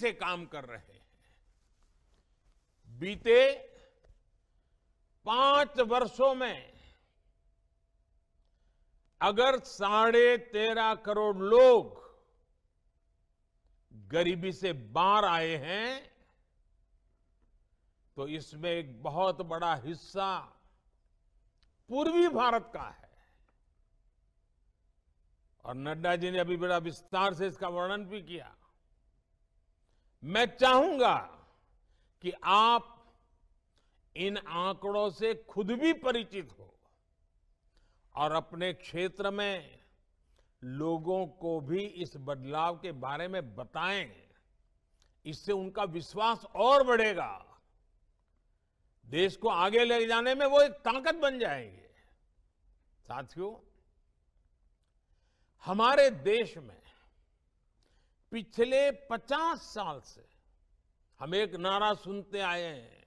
से काम कर रहे हैं बीते पांच वर्षों में अगर साढ़े तेरह करोड़ लोग गरीबी से बाहर आए हैं तो इसमें एक बहुत बड़ा हिस्सा पूर्वी भारत का है और नड्डा जी ने अभी बड़ा विस्तार से इसका वर्णन भी किया मैं चाहूंगा कि आप इन आंकड़ों से खुद भी परिचित हो और अपने क्षेत्र में लोगों को भी इस बदलाव के बारे में बताएं इससे उनका विश्वास और बढ़ेगा देश को आगे ले जाने में वो एक ताकत बन जाएंगे साथियों हमारे देश में पिछले 50 साल से हम एक नारा सुनते आए हैं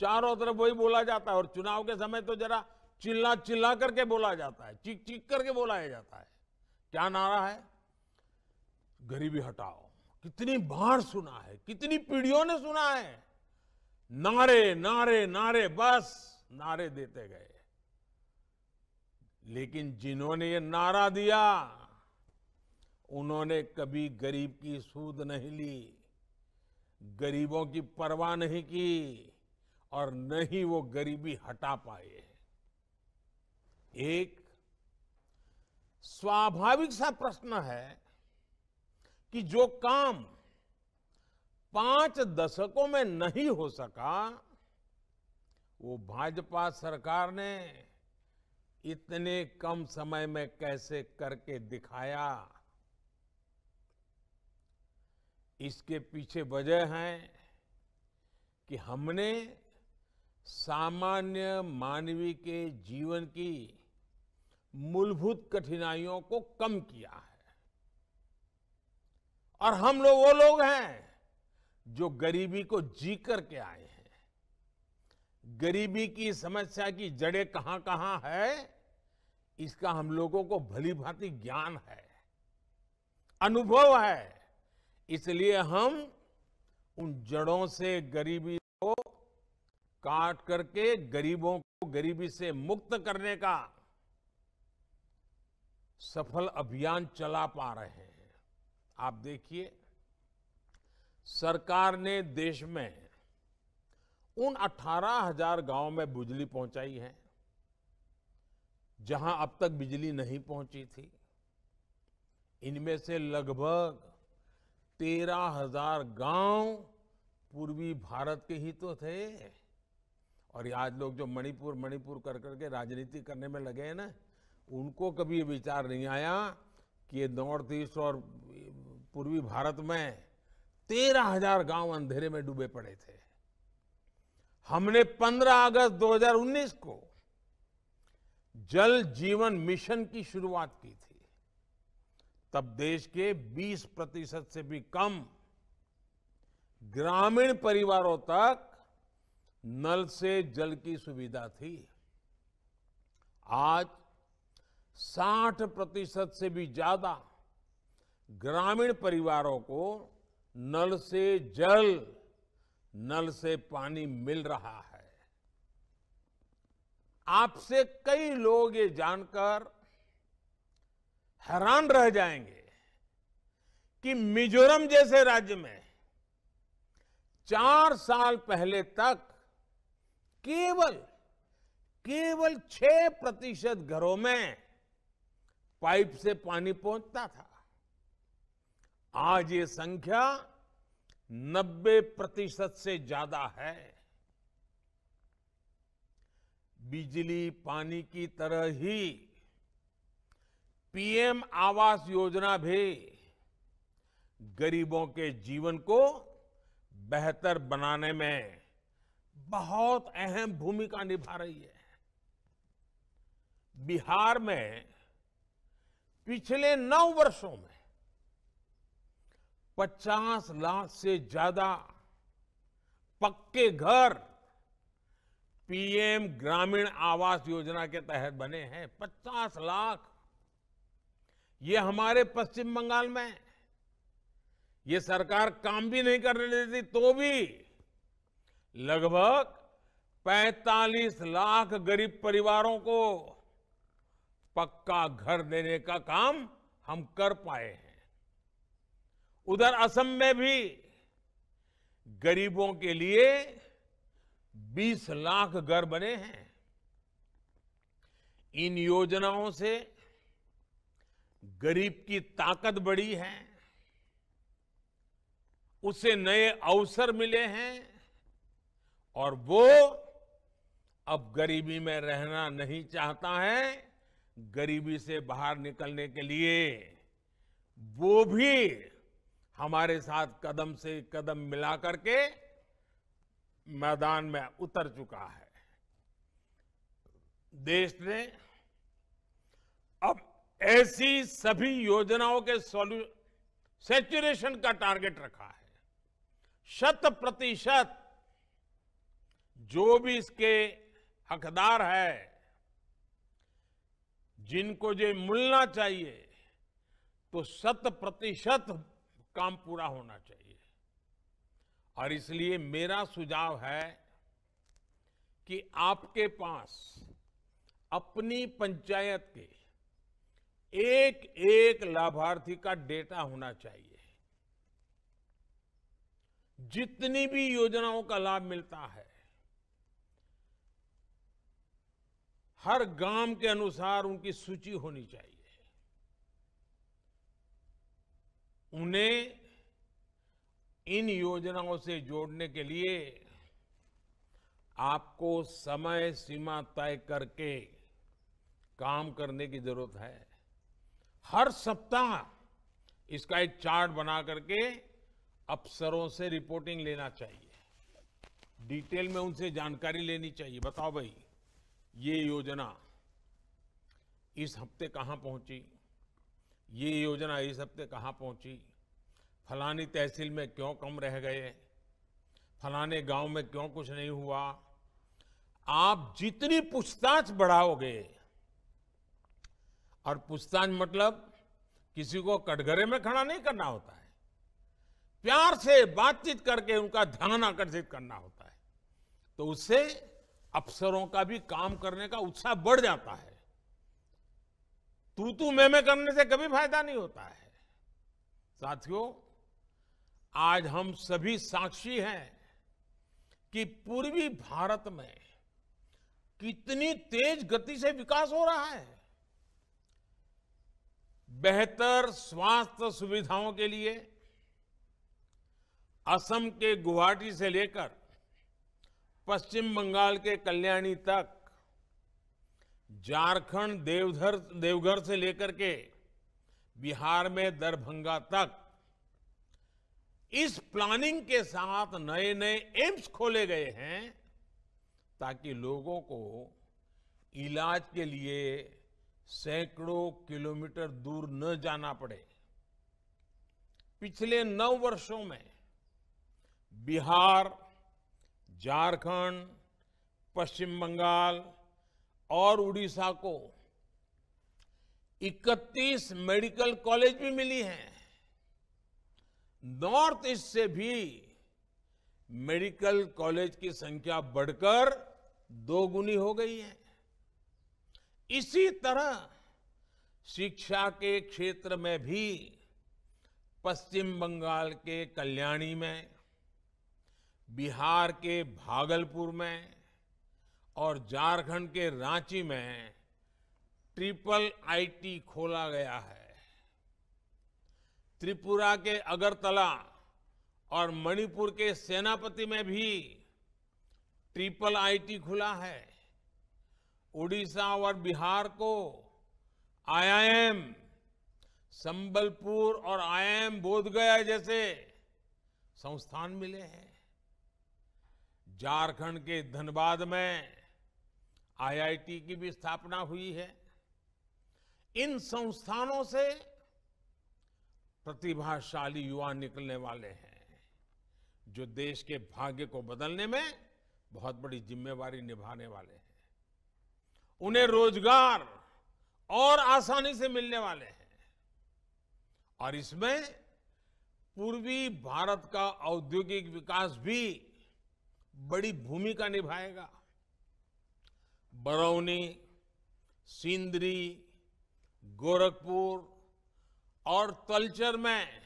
चारों तरफ वही बोला जाता है और चुनाव के समय तो जरा चिल्ला चिल्ला करके बोला जाता है चिक चीख करके बोलाया जाता है क्या नारा है गरीबी हटाओ कितनी बार सुना है कितनी पीढ़ियों ने सुना है नारे नारे नारे बस नारे देते गए लेकिन जिन्होंने ये नारा दिया उन्होंने कभी गरीब की सूद नहीं ली गरीबों की परवाह नहीं की और न ही वो गरीबी हटा पाए एक स्वाभाविक सा प्रश्न है कि जो काम पांच दशकों में नहीं हो सका वो भाजपा सरकार ने इतने कम समय में कैसे करके दिखाया इसके पीछे वजह है कि हमने सामान्य मानवी के जीवन की मूलभूत कठिनाइयों को कम किया है और हम लोग वो लोग हैं जो गरीबी को जी करके आए हैं गरीबी की समस्या की जड़ें कहां कहाँ है इसका हम लोगों को भली भांति ज्ञान है अनुभव है इसलिए हम उन जड़ों से गरीबी को काट करके गरीबों को गरीबी से मुक्त करने का सफल अभियान चला पा रहे हैं आप देखिए सरकार ने देश में उन अठारह हजार गांव में बिजली पहुंचाई है जहां अब तक बिजली नहीं पहुंची थी इनमें से लगभग तेरह हजार गांव पूर्वी भारत के ही तो थे और ये आज लोग जो मणिपुर मणिपुर कर करके राजनीति करने में लगे हैं ना उनको कभी ये विचार नहीं आया कि ये नॉर्थ ईस्ट और पूर्वी भारत में तेरह हजार गांव अंधेरे में डूबे पड़े थे हमने 15 अगस्त 2019 को जल जीवन मिशन की शुरुआत की थी तब देश के 20 प्रतिशत से भी कम ग्रामीण परिवारों तक नल से जल की सुविधा थी आज 60 प्रतिशत से भी ज्यादा ग्रामीण परिवारों को नल से जल नल से पानी मिल रहा है आपसे कई लोग ये जानकर हैरान रह जाएंगे कि मिजोरम जैसे राज्य में चार साल पहले तक केवल केवल छह प्रतिशत घरों में पाइप से पानी पहुंचता था आज ये संख्या 90 प्रतिशत से ज्यादा है बिजली पानी की तरह ही पीएम आवास योजना भी गरीबों के जीवन को बेहतर बनाने में बहुत अहम भूमिका निभा रही है बिहार में पिछले नौ वर्षों में 50 लाख से ज्यादा पक्के घर पीएम ग्रामीण आवास योजना के तहत बने हैं 50 लाख ये हमारे पश्चिम बंगाल में ये सरकार काम भी नहीं करने देती तो भी लगभग 45 लाख गरीब परिवारों को पक्का घर देने का काम हम कर पाए हैं उधर असम में भी गरीबों के लिए 20 लाख घर बने हैं इन योजनाओं से गरीब की ताकत बढ़ी है उसे नए अवसर मिले हैं और वो अब गरीबी में रहना नहीं चाहता है गरीबी से बाहर निकलने के लिए वो भी हमारे साथ कदम से कदम मिला करके मैदान में उतर चुका है देश ने अब ऐसी सभी योजनाओं के सोल्यू सेचुरेशन का टारगेट रखा है शत प्रतिशत जो भी इसके हकदार है जिनको जो मिलना चाहिए तो शत प्रतिशत काम पूरा होना चाहिए और इसलिए मेरा सुझाव है कि आपके पास अपनी पंचायत के एक एक लाभार्थी का डेटा होना चाहिए जितनी भी योजनाओं का लाभ मिलता है हर गांव के अनुसार उनकी सूची होनी चाहिए उन्हें इन योजनाओं से जोड़ने के लिए आपको समय सीमा तय करके काम करने की जरूरत है हर सप्ताह इसका एक चार्ट बना करके अफसरों से रिपोर्टिंग लेना चाहिए डिटेल में उनसे जानकारी लेनी चाहिए बताओ भाई ये योजना इस हफ्ते कहाँ पहुंची ये योजना इस हफ्ते कहाँ पहुंची फलानी तहसील में क्यों कम रह गए फलाने गांव में क्यों कुछ नहीं हुआ आप जितनी पूछताछ बढ़ाओगे और पूछताछ मतलब किसी को कटघरे में खड़ा नहीं करना होता है प्यार से बातचीत करके उनका ध्यान आकर्षित करना होता है तो उससे अफसरों का भी काम करने का उत्साह बढ़ जाता है तू तू मैं मैं करने से कभी फायदा नहीं होता है साथियों आज हम सभी साक्षी हैं कि पूर्वी भारत में कितनी तेज गति से विकास हो रहा है बेहतर स्वास्थ्य सुविधाओं के लिए असम के गुवाहाटी से लेकर पश्चिम बंगाल के कल्याणी तक झारखंड देवधर देवघर से लेकर के बिहार में दरभंगा तक इस प्लानिंग के साथ नए नए एम्स खोले गए हैं ताकि लोगों को इलाज के लिए सैकड़ों किलोमीटर दूर न जाना पड़े पिछले नौ वर्षों में बिहार झारखंड पश्चिम बंगाल और उड़ीसा को 31 मेडिकल कॉलेज भी मिली हैं नॉर्थ ईस्ट से भी मेडिकल कॉलेज की संख्या बढ़कर दोगुनी हो गई है इसी तरह शिक्षा के क्षेत्र में भी पश्चिम बंगाल के कल्याणी में बिहार के भागलपुर में और झारखंड के रांची में ट्रिपल आईटी खोला गया है त्रिपुरा के अगरतला और मणिपुर के सेनापति में भी ट्रिपल आईटी खुला है उड़ीसा और बिहार को आईआईएम संबलपुर और आईआईएम बोधगया जैसे संस्थान मिले हैं झारखंड के धनबाद में आईआईटी की भी स्थापना हुई है इन संस्थानों से प्रतिभाशाली युवा निकलने वाले हैं जो देश के भाग्य को बदलने में बहुत बड़ी जिम्मेवारी निभाने वाले हैं उन्हें रोजगार और आसानी से मिलने वाले हैं और इसमें पूर्वी भारत का औद्योगिक विकास भी बड़ी भूमिका निभाएगा बरौनी सिंदरी गोरखपुर और तलचर में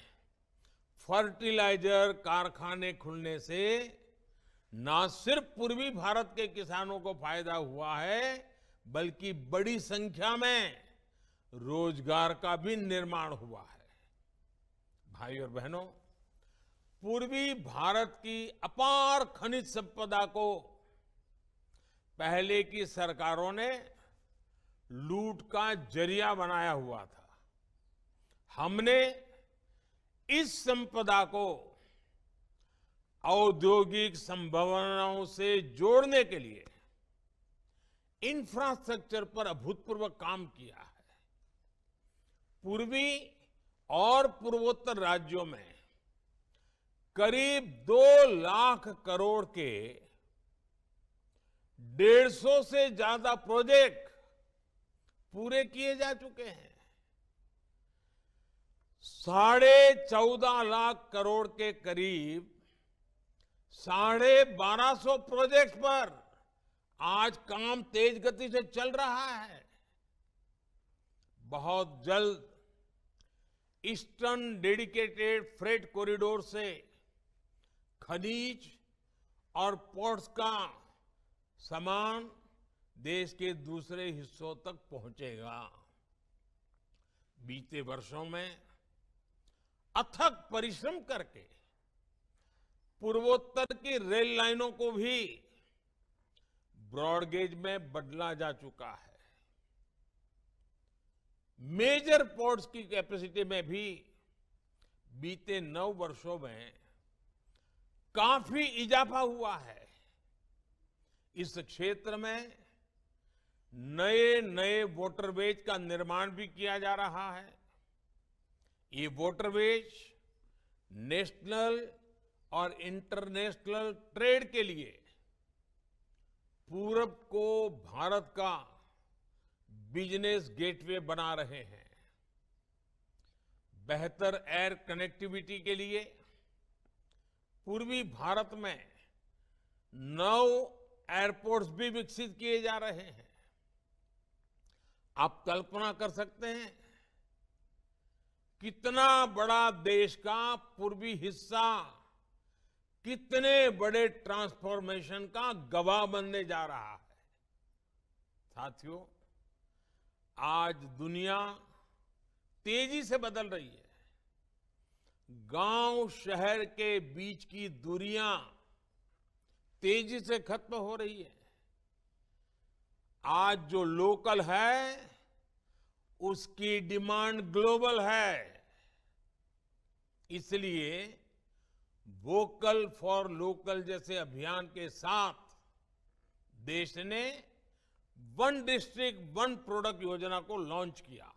फर्टिलाइजर कारखाने खुलने से न सिर्फ पूर्वी भारत के किसानों को फायदा हुआ है बल्कि बड़ी संख्या में रोजगार का भी निर्माण हुआ है भाई और बहनों पूर्वी भारत की अपार खनिज संपदा को पहले की सरकारों ने लूट का जरिया बनाया हुआ था हमने इस संपदा को औद्योगिक संभावनाओं से जोड़ने के लिए इंफ्रास्ट्रक्चर पर अभूतपूर्व काम किया है पूर्वी और पूर्वोत्तर राज्यों में करीब दो लाख करोड़ के डेढ़ सौ से ज्यादा प्रोजेक्ट पूरे किए जा चुके हैं साढ़े चौदह लाख करोड़ के करीब साढ़े बारह सौ प्रोजेक्ट पर आज काम तेज गति से चल रहा है बहुत जल्द ईस्टर्न डेडिकेटेड फ्रेट कॉरिडोर से खनिज और पोर्ट्स का सामान देश के दूसरे हिस्सों तक पहुंचेगा बीते वर्षों में अथक परिश्रम करके पूर्वोत्तर की रेल लाइनों को भी ब्रॉडगेज में बदला जा चुका है मेजर पोर्ट्स की कैपेसिटी में भी बीते नौ वर्षों में काफी इजाफा हुआ है इस क्षेत्र में नए नए वोटरवेज का निर्माण भी किया जा रहा है ये वोटरवेज नेशनल और इंटरनेशनल ट्रेड के लिए पूरब को भारत का बिजनेस गेटवे बना रहे हैं बेहतर एयर कनेक्टिविटी के लिए पूर्वी भारत में नौ एयरपोर्ट्स भी विकसित किए जा रहे हैं आप कल्पना कर सकते हैं कितना बड़ा देश का पूर्वी हिस्सा कितने बड़े ट्रांसफॉर्मेशन का गवाह बनने जा रहा है साथियों आज दुनिया तेजी से बदल रही है गांव शहर के बीच की दूरियां तेजी से खत्म हो रही है आज जो लोकल है उसकी डिमांड ग्लोबल है इसलिए वोकल फॉर लोकल जैसे अभियान के साथ देश ने वन डिस्ट्रिक्ट वन प्रोडक्ट योजना को लॉन्च किया